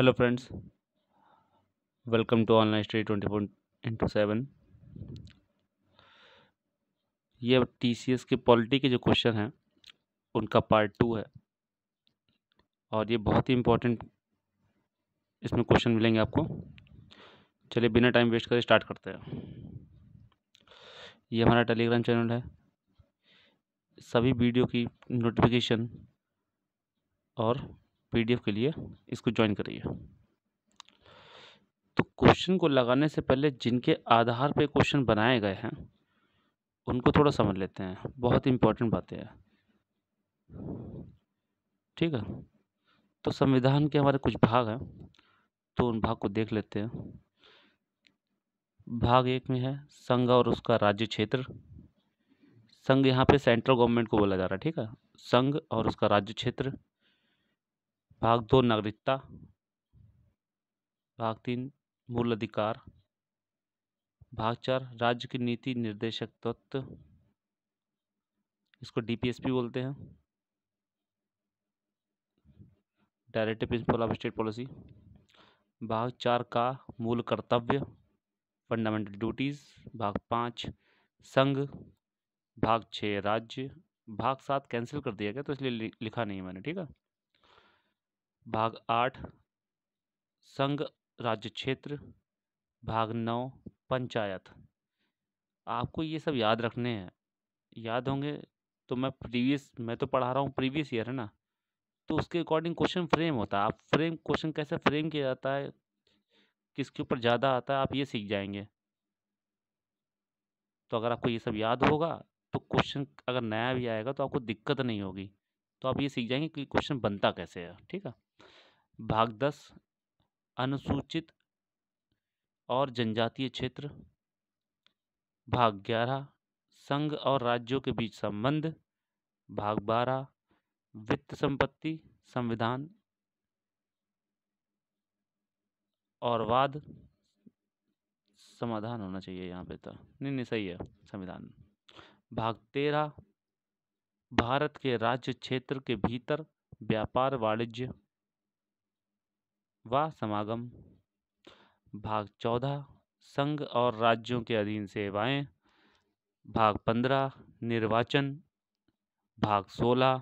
hello friends welcome to online study twenty four into seven ये T C S के polity के जो question हैं उनका पार्ट टू है और ये बहुत ही इम्पोर्टेंट इसमें क्वेश्चन मिलेंगे आपको चलिए बिना टाइम वेस्ट करें स्टार्ट करते हैं ये हमारा टेलीग्राम चैनल है सभी वीडियो की नोटिफिकेशन और पीडीएफ के लिए इसको ज्वाइन करिए तो क्वेश्चन को लगाने से पहले जिनके आधार पे क्वेश्चन बनाए गए हैं उनको थोड़ा समझ लेते हैं बहुत इम्पोर्टेंट बातें हैं ठीक है तो संविधान के हमारे कुछ भाग हैं तो उन भाग को देख लेते हैं भाग एक में है संघ और उसका राज्य क्षेत्र संघ यहाँ पे सेंट्रल गवर्नमेंट को बोला जा रहा है ठीक है संघ और उसका राज्य क्षेत्र भाग दो नागरिकता भाग तीन मूल अधिकार भाग चार राज्य की नीति निर्देशक तत्व इसको डीपीएसपी बोलते हैं directive principle of state policy भाग चार का मूल कर्तव्य फंडामेंटल ड्यूटीज़ भाग पाँच संघ भाग छः राज्य भाग सात कैंसिल कर दिया गया तो इसलिए लिखा नहीं है मैंने ठीक है भाग आठ संघ राज्य क्षेत्र भाग नौ पंचायत आपको ये सब याद रखने हैं याद होंगे तो मैं प्रीवियस मैं तो पढ़ा रहा हूँ प्रीवियस ईयर है ना तो उसके अकॉर्डिंग क्वेश्चन फ्रेम होता है आप फ्रेम क्वेश्चन कैसे फ्रेम किया जाता है किसके ऊपर ज़्यादा आता है आप ये सीख जाएंगे तो अगर आपको ये सब याद होगा तो क्वेश्चन अगर नया भी आएगा तो आपको दिक्कत नहीं होगी तो आप ये सीख जाएंगे कि क्वेश्चन बनता कैसे है ठीक है भाग दस अनुसूचित और जनजातीय क्षेत्र भाग ग्यारह संघ और राज्यों के बीच संबंध भाग बारह वित्त संपत्ति संविधान और वाद समाधान होना चाहिए यहाँ पे तो नहीं नहीं सही है संविधान भाग तेरह भारत के राज्य क्षेत्र के भीतर व्यापार वाणिज्य व समागम भाग चौदह संघ और राज्यों के अधीन सेवाएं भाग पंद्रह निर्वाचन भाग सोलह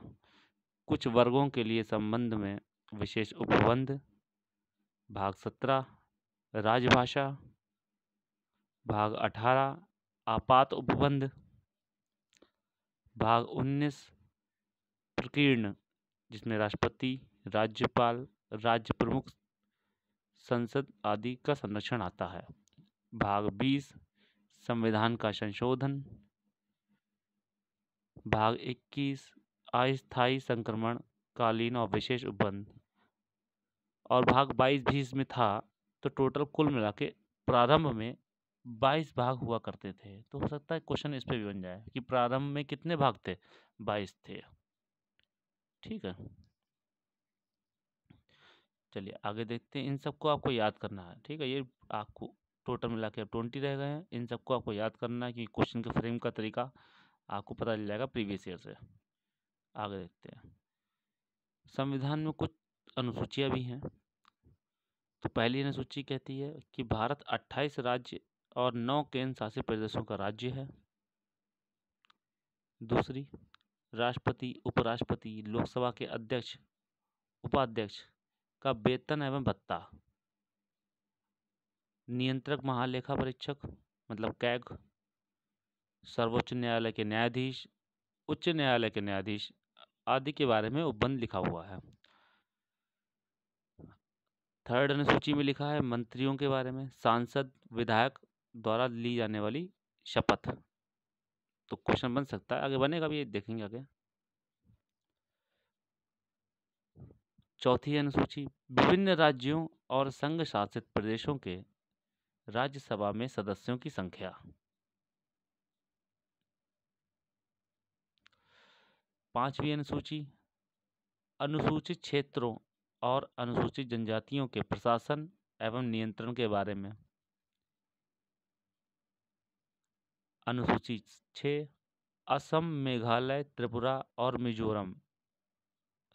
कुछ वर्गों के लिए संबंध में विशेष उपबंध भाग सत्रह राजभाषा भाग अठारह आपात उपबंध भाग उन्नीस प्रकीर्ण जिसमें राष्ट्रपति राज्यपाल राज्य प्रमुख संसद आदि का संरक्षण आता है भाग बीस संविधान का संशोधन भाग इक्कीस अस्थायी संक्रमण कालीन और विशेष उपबंध और भाग बाईस भी इसमें था तो टोटल कुल मिला के प्रारंभ में बाईस भाग हुआ करते थे तो हो सकता है क्वेश्चन इस पर भी बन जाए कि प्रारंभ में कितने भाग थे बाईस थे ठीक है चलिए आगे देखते हैं इन सबको आपको याद करना है ठीक है ये आपको टोटल मिला के अब ट्वेंटी रह गए हैं इन सबको आपको याद करना है कि क्वेश्चन के फ्रेम का तरीका आपको पता चल जाएगा प्रीवियस ईयर से आगे देखते हैं संविधान में कुछ अनुसूचियाँ भी हैं तो पहली अनुसूची कहती है कि भारत 28 राज्य और 9 केंद्र शासित प्रदेशों का राज्य है दूसरी राष्ट्रपति उपराष्ट्रपति लोकसभा के अध्यक्ष उपाध्यक्ष का वेतन एवं भत्ता नियंत्रक महालेखा परीक्षक मतलब कैग सर्वोच्च न्यायालय के न्यायाधीश उच्च न्यायालय के न्यायाधीश आदि के बारे में उपबंध लिखा हुआ है थर्ड अनुसूची में लिखा है मंत्रियों के बारे में सांसद विधायक द्वारा ली जाने वाली शपथ तो क्वेश्चन बन सकता है आगे बनेगा भी देखेंगे आगे चौथी अनुसूची विभिन्न राज्यों और संघ शासित प्रदेशों के राज्यसभा में सदस्यों की संख्या पांचवी अनुसूची अनुसूचित क्षेत्रों और अनुसूचित जनजातियों के प्रशासन एवं नियंत्रण के बारे में अनुसूची छः असम मेघालय त्रिपुरा और मिजोरम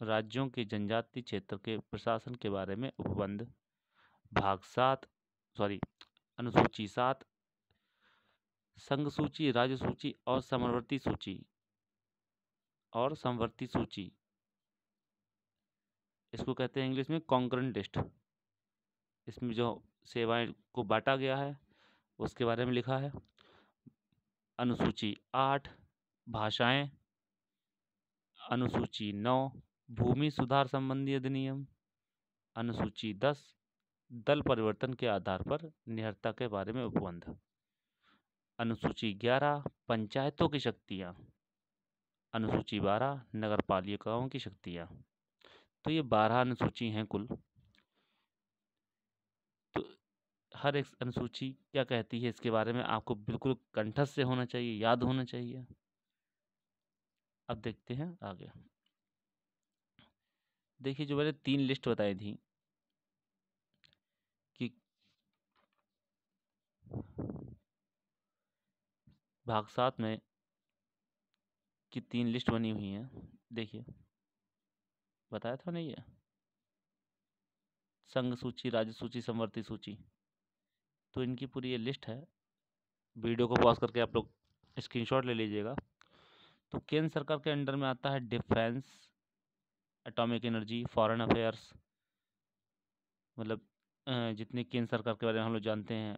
राज्यों के जनजातीय क्षेत्र के प्रशासन के बारे में उपबंध भाग सात सॉरी अनुसूची सात संघ सूची राज्य सूची और समवर्ती सूची और समवर्ती सूची इसको कहते हैं इंग्लिश में कॉन्करेंट लिस्ट इसमें जो सेवाएं को बांटा गया है उसके बारे में लिखा है अनुसूची आठ भाषाएं अनुसूची नौ भूमि सुधार संबंधी अधिनियम अनुसूची दस दल परिवर्तन के आधार पर निहरता के बारे में उपबंध अनुसूची ग्यारह पंचायतों की शक्तियाँ अनुसूची बारह नगर पालिकाओं की शक्तियाँ तो ये बारह अनुसूची हैं कुल तो हर एक अनुसूची क्या कहती है इसके बारे में आपको बिल्कुल कंठस्थ से होना चाहिए याद होना चाहिए अब देखते हैं आगे देखिए जो मैंने तीन लिस्ट बताई थी कि भाग सात में की तीन लिस्ट बनी हुई हैं देखिए बताया था नहीं ये संघ सूची राज्य सूची समवर्ती सूची तो इनकी पूरी ये लिस्ट है वीडियो को पॉज करके आप लोग स्क्रीनशॉट ले लीजिएगा तो केंद्र सरकार के अंडर में आता है defence atomic energy foreign affairs मतलब जितने केंद्र सरकार के बारे में हम लोग जानते हैं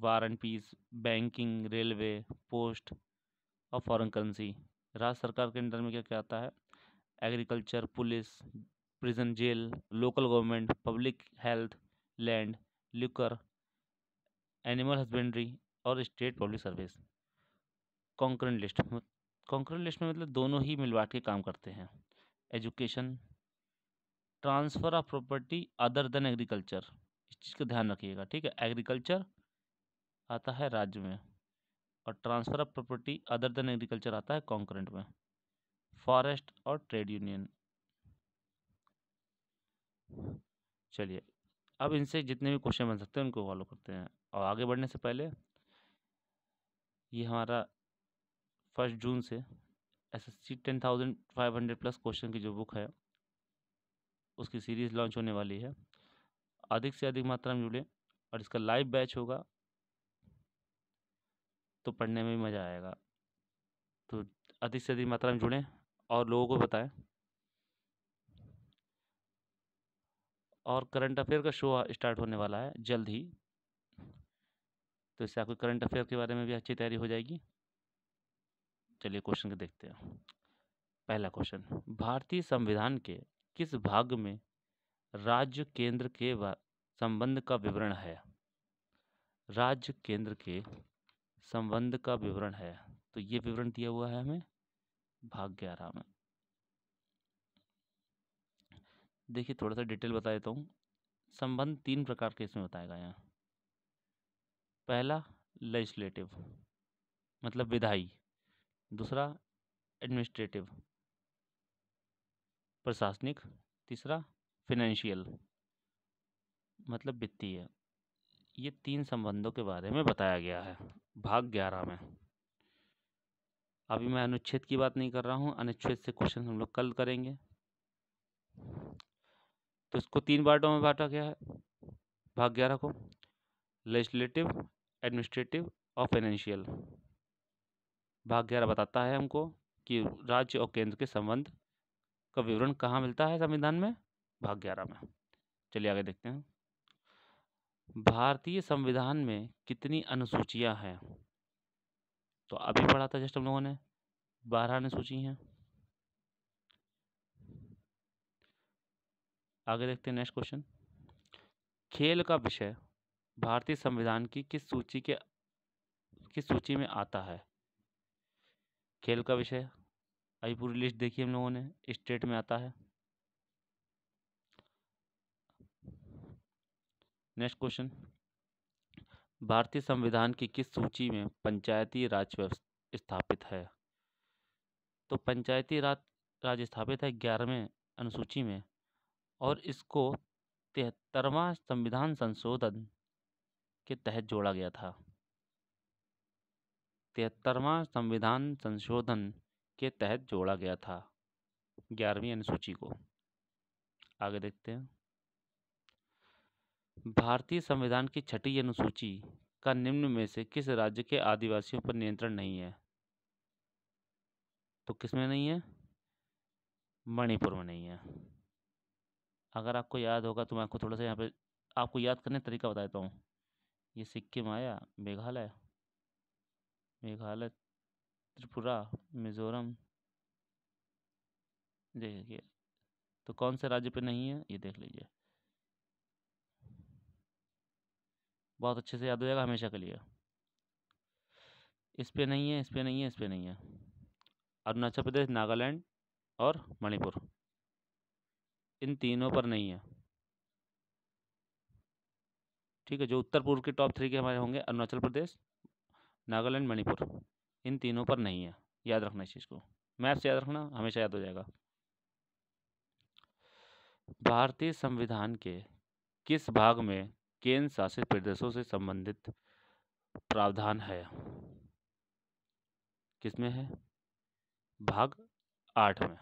war and peace banking railway post और फॉरेन करेंसी राज्य सरकार के अंडर में क्या क्या आता है agriculture police prison jail local government public health land liquor animal husbandry और state public service concurrent list concurrent list में मतलब दोनों ही मिलवाट के काम करते हैं education transfer of property other than agriculture इस चीज़ का ध्यान रखिएगा ठीक है एग्रीकल्चर आता है राज्य में और transfer of property other than agriculture आता है कॉन्करेंट में फॉरेस्ट और ट्रेड यूनियन चलिए अब इनसे जितने भी क्वेश्चन बन सकते हैं उनको फॉलो करते हैं और आगे बढ़ने से पहले ये हमारा फर्स्ट जून से S S C ten thousand five hundred plus question की जो बुक है उसकी सीरीज़ लॉन्च होने वाली है अधिक से अधिक मात्रा में जुड़ें और इसका लाइव बैच होगा तो पढ़ने में भी मज़ा आएगा तो अधिक से अधिक मात्रा में जुड़ें और लोगों को बताएं और करंट अफेयर का शो स्टार्ट होने वाला है जल्द ही तो इससे आपको करंट अफेयर के बारे में भी अच्छी तैयारी हो जाएगी चलिए क्वेश्चन को देखते हैं पहला क्वेश्चन भारतीय संविधान के किस भाग में राज्य केंद्र के संबंध का विवरण है राज्य केंद्र के संबंध का विवरण है तो ये विवरण दिया हुआ है हमें भाग ग्यारह में देखिए थोड़ा सा डिटेल बता देता हूँ संबंध तीन प्रकार के इसमें बताएगा यहाँ पहला लेजिस्लेटिव मतलब विधायी दूसरा एडमिनिस्ट्रेटिव प्रशासनिक तीसरा फिनेंशियल मतलब वित्तीय ये तीन संबंधों के बारे में बताया गया है भाग ग्यारह में अभी मैं अनुच्छेद की बात नहीं कर रहा हूँ अनुच्छेद से क्वेश्चन हम लोग कल करेंगे तो इसको तीन पार्टों में बांटा गया है भाग ग्यारह को लेजिस्लेटिव एडमिनिस्ट्रेटिव और फाइनेंशियल भाग ग्यारह बताता है हमको कि राज्य और केंद्र के संबंध का विवरण कहाँ मिलता है संविधान में भाग ग्यारह में चलिए आगे देखते हैं भारतीय संविधान में कितनी अनुसूचियाँ हैं तो अभी पढ़ा था जस्ट हम लोगों ने बारह अनुसूची हैं आगे देखते हैं नेक्स्ट क्वेश्चन खेल का विषय भारतीय संविधान की किस सूची के किस सूची में आता है खेल का विषय अभी पूरी लिस्ट देखी हम लोगों ने स्टेट में आता है नेक्स्ट क्वेश्चन भारतीय संविधान की किस सूची में पंचायती राज स्थापित है तो पंचायती राज राज स्थापित है ग्यारहवें अनुसूची में और इसको तिहत्तरवा संविधान संशोधन के तहत जोड़ा गया था तिहत्तरवा संविधान संशोधन के तहत जोड़ा गया था ग्यारहवीं अनुसूची को आगे देखते हैं भारतीय संविधान की छठी अनुसूची का निम्न में से किस राज्य के आदिवासियों पर नियंत्रण नहीं है तो किस में नहीं है मणिपुर में नहीं है अगर आपको याद होगा तो मैं आपको थोड़ा सा यहाँ पे आपको याद करने का तरीका बता देता हूँ ये सिक्किम आया मेघालय मेघालय त्रिपुरा मिज़ोरम देखिए तो कौन से राज्य पे नहीं है ये देख लीजिए बहुत अच्छे से याद हो जाएगा हमेशा के लिए इस पे नहीं है इस पे नहीं है इस पे नहीं है अरुणाचल प्रदेश नागालैंड और मणिपुर इन तीनों पर नहीं है ठीक है जो उत्तर पूर्व के टॉप थ्री के हमारे होंगे अरुणाचल प्रदेश नागालैंड मणिपुर इन तीनों पर नहीं है याद रखना इस चीज़ को से याद रखना हमेशा याद हो जाएगा भारतीय संविधान के किस भाग में केंद्र शासित प्रदेशों से संबंधित प्रावधान है किसमें है भाग आठ में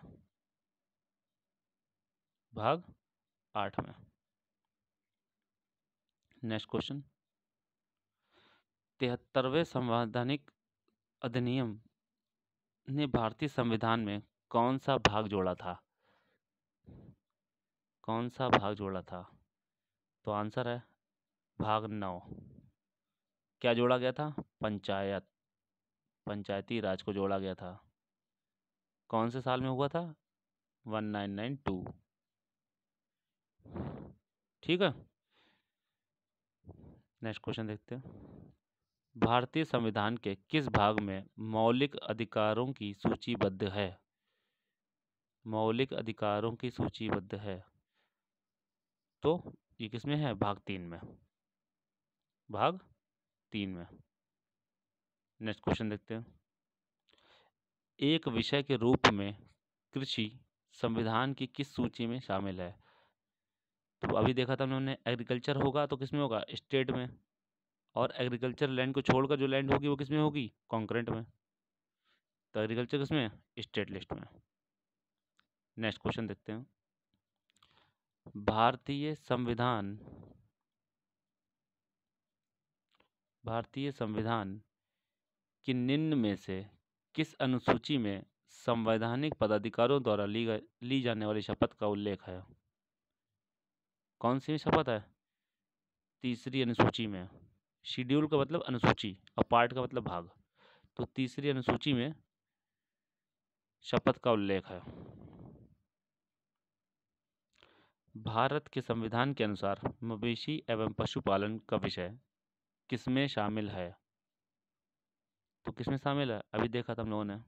भाग आठ में नेक्स्ट क्वेश्चन तिहत्तरवें संवैधानिक अधिनियम ने भारतीय संविधान में कौन सा भाग जोड़ा था कौन सा भाग जोड़ा था तो आंसर है भाग नौ क्या जोड़ा गया था पंचायत पंचायती राज को जोड़ा गया था कौन से साल में हुआ था वन नाइन नाइन टू ठीक है नेक्स्ट क्वेश्चन देखते हैं भारतीय संविधान के किस भाग में मौलिक अधिकारों की सूचीबद्ध है मौलिक अधिकारों की सूचीबद्ध है तो ये किसमें है भाग तीन में भाग तीन में नेक्स्ट क्वेश्चन देखते हैं एक विषय के रूप में कृषि संविधान की किस सूची में शामिल है तो अभी देखा था उन्होंने एग्रीकल्चर होगा तो किस में होगा स्टेट में और एग्रीकल्चर लैंड को छोड़कर जो लैंड होगी वो किस में होगी कॉन्क्रेंट में तो एग्रीकल्चर किस में स्टेट लिस्ट में नेक्स्ट क्वेश्चन देखते हैं भारतीय संविधान भारतीय संविधान की निम्न में से किस अनुसूची में संवैधानिक पदाधिकारों द्वारा ली ली जाने वाली शपथ का उल्लेख है कौन सी शपथ है तीसरी अनुसूची में शेड्यूल का मतलब अनुसूची और पार्ट का मतलब भाग तो तीसरी अनुसूची में शपथ का उल्लेख है भारत के संविधान के अनुसार मवेशी एवं पशुपालन का विषय किसमें शामिल है तो किसमें शामिल है अभी देखा था हम लोगों ने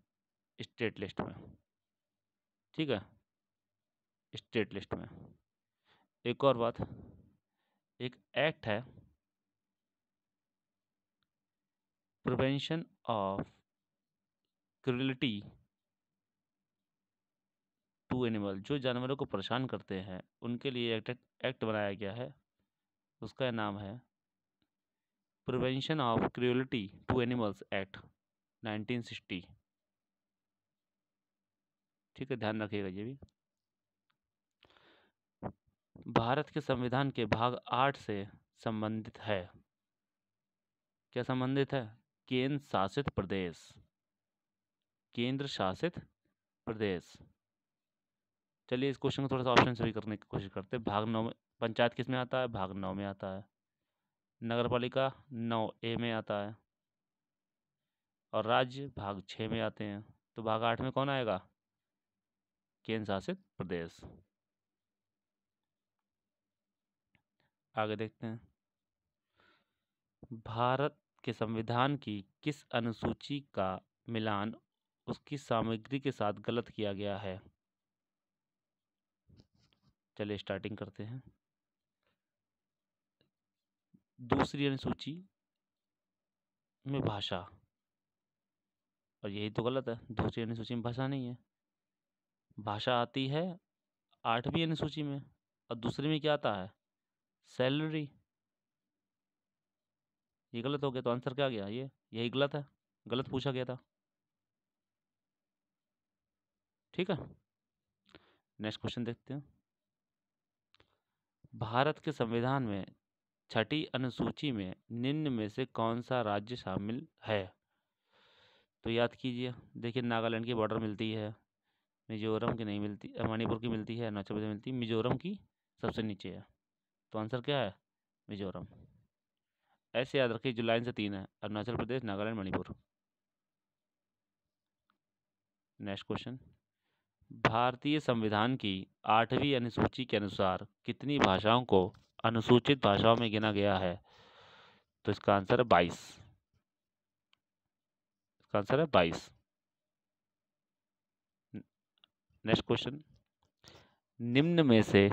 स्टेट लिस्ट में ठीक है स्टेट लिस्ट में एक और बात एक एक्ट है prevention of cruelty to animal जो जानवरों को परेशान करते हैं उनके लिए एक्ट एक्ट बनाया गया है उसका नाम है prevention of cruelty to animals act 1960 ठीक है ध्यान रखिएगा ये भी भारत के संविधान के भाग आठ से संबंधित है क्या संबंधित है केंद्र शासित प्रदेश केंद्र शासित प्रदेश चलिए इस क्वेश्चन को थोड़ा सा ऑप्शन से भी करने की कोशिश करते हैं भाग नौ में पंचायत किस में आता है भाग नौ में आता है नगर पालिका नौ ए में आता है और राज्य भाग छः में आते हैं तो भाग आठ में कौन आएगा केंद्र शासित प्रदेश आगे देखते हैं भारत के संविधान की किस अनुसूची का मिलान उसकी सामग्री के साथ गलत किया गया है चलिए स्टार्टिंग करते हैं दूसरी अनुसूची में भाषा और यही तो गलत है दूसरी अनुसूची में भाषा नहीं है भाषा आती है आठवीं अनुसूची में और दूसरी में क्या आता है सैलरी ये गलत हो गया तो आंसर क्या गया ये यही गलत है गलत पूछा गया था ठीक है नेक्स्ट क्वेश्चन देखते हैं भारत के संविधान में छठी अनुसूची में निम्न में से कौन सा राज्य शामिल है तो याद कीजिए देखिए नागालैंड की बॉर्डर मिलती है मिजोरम की नहीं मिलती मणिपुर की मिलती है अरुणाचल प्रदेश मिलती है मिजोरम की सबसे नीचे है तो आंसर क्या है मिजोरम ऐसे याद रखिए जो लाइन से तीन है अरुणाचल प्रदेश नागालैंड मणिपुर नेक्स्ट क्वेश्चन भारतीय संविधान की आठवीं अनुसूची के अनुसार कितनी भाषाओं को अनुसूचित भाषाओं में गिना गया है तो इसका आंसर है बाईस इसका आंसर है बाईस नेक्स्ट क्वेश्चन निम्न में से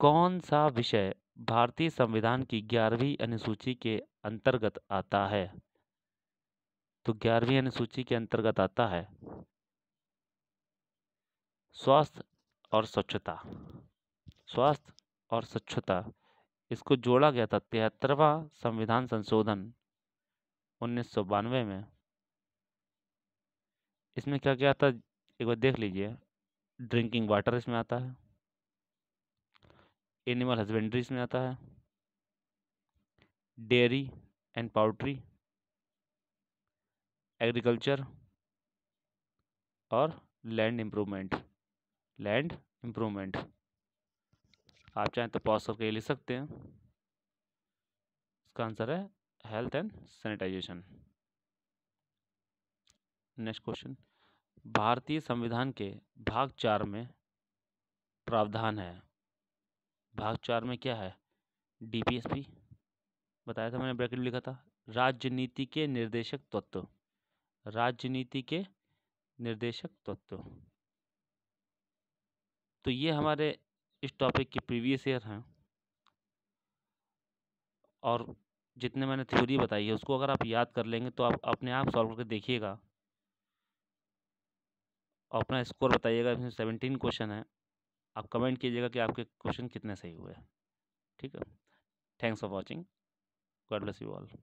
कौन सा विषय भारतीय संविधान की ग्यारहवीं अनुसूची के अंतर्गत आता है तो ग्यारहवीं अनुसूची के अंतर्गत आता है स्वास्थ्य और स्वच्छता स्वास्थ्य और स्वच्छता इसको जोड़ा गया था तिहत्तरवा संविधान संशोधन उन्नीस सौ बानवे में इसमें क्या क्या आता एक बार देख लीजिए ड्रिंकिंग वाटर इसमें आता है एनिमल हस्बेंड्रीज में आता है डेयरी एंड पाउट्री एग्रीकल्चर और लैंड इम्प्रूवमेंट लैंड इम्प्रूवमेंट आप चाहें तो पॉज करके लिख सकते हैं इसका आंसर है health and sanitization next question भारतीय संविधान के भाग चार में प्रावधान है भाग चार में क्या है डीपीएसपी बताया था मैंने ब्रैकेट लिखा था राजनीति के निर्देशक तत्व राजनीति के निर्देशक तत्व तो ये हमारे इस टॉपिक के प्रीवियस ईयर हैं और जितने मैंने थ्योरी बताई है उसको अगर आप याद कर लेंगे तो आप अपने आप सॉल्व करके देखिएगा और अपना स्कोर बताइएगा इसमें सेवेंटीन क्वेश्चन है आप कमेंट कीजिएगा कि आपके क्वेश्चन कितने सही हुए ठीक है thanks for watching God bless you all